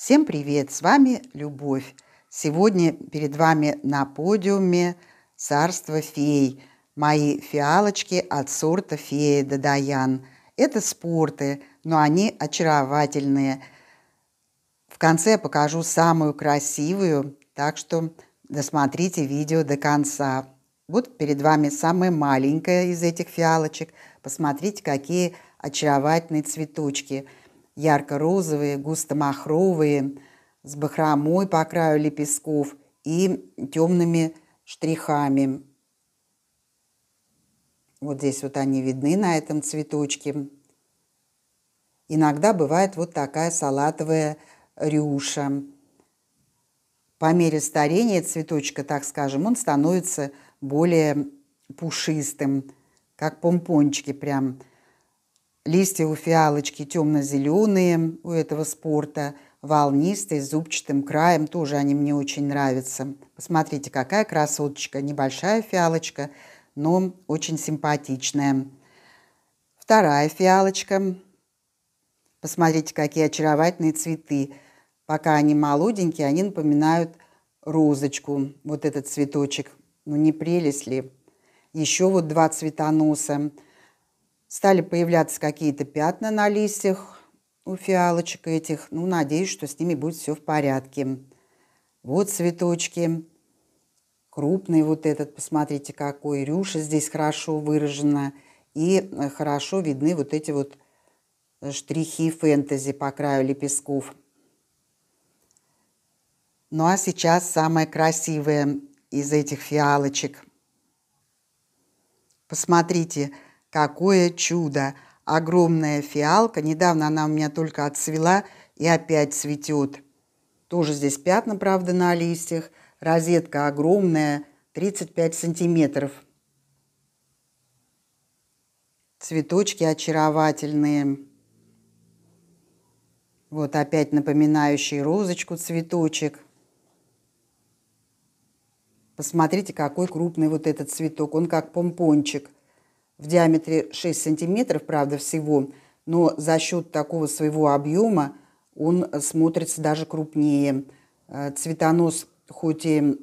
Всем привет! С вами Любовь. Сегодня перед вами на подиуме «Царство фей». Мои фиалочки от сорта фея Дадаян. Это спорты, но они очаровательные. В конце я покажу самую красивую, так что досмотрите видео до конца. Вот перед вами самая маленькая из этих фиалочек. Посмотрите, какие очаровательные цветочки – ярко-розовые, густо-махровые, с бахромой по краю лепестков и темными штрихами. Вот здесь вот они видны на этом цветочке. Иногда бывает вот такая салатовая рюша. По мере старения цветочка, так скажем, он становится более пушистым, как помпончики прям Листья у фиалочки темно-зеленые у этого спорта, волнистые, с зубчатым краем. Тоже они мне очень нравятся. Посмотрите, какая красоточка. Небольшая фиалочка, но очень симпатичная. Вторая фиалочка. Посмотрите, какие очаровательные цветы. Пока они молоденькие, они напоминают розочку. Вот этот цветочек. Ну не прелесть ли? Еще вот два цветоноса. Стали появляться какие-то пятна на листьях у фиалочек этих. Ну, надеюсь, что с ними будет все в порядке. Вот цветочки. Крупный вот этот, посмотрите, какой. Рюша здесь хорошо выражена. И э, хорошо видны вот эти вот э, штрихи фэнтези по краю лепестков. Ну а сейчас самое красивое из этих фиалочек. Посмотрите, Какое чудо! Огромная фиалка. Недавно она у меня только отцвела и опять цветет. Тоже здесь пятна, правда, на листьях. Розетка огромная, 35 сантиметров. Цветочки очаровательные. Вот опять напоминающий розочку цветочек. Посмотрите, какой крупный вот этот цветок. Он как помпончик – в диаметре 6 сантиметров, правда, всего, но за счет такого своего объема он смотрится даже крупнее. Э, цветонос хоть и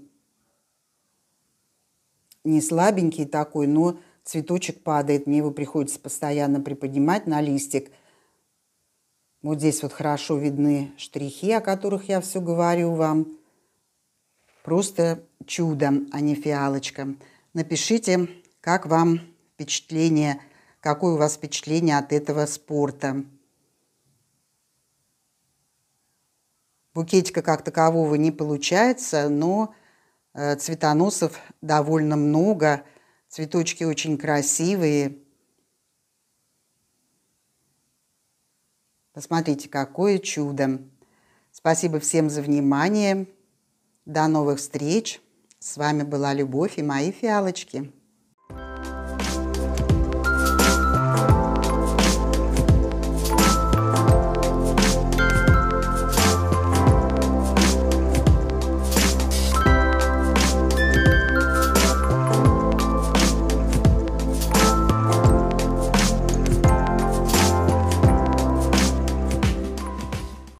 не слабенький такой, но цветочек падает. Мне его приходится постоянно приподнимать на листик. Вот здесь вот хорошо видны штрихи, о которых я все говорю вам. Просто чудо, а не фиалочка. Напишите, как вам впечатление, какое у вас впечатление от этого спорта. Букетика как такового не получается, но э, цветоносов довольно много, цветочки очень красивые. Посмотрите, какое чудо! Спасибо всем за внимание. До новых встреч. С вами была Любовь и мои фиалочки.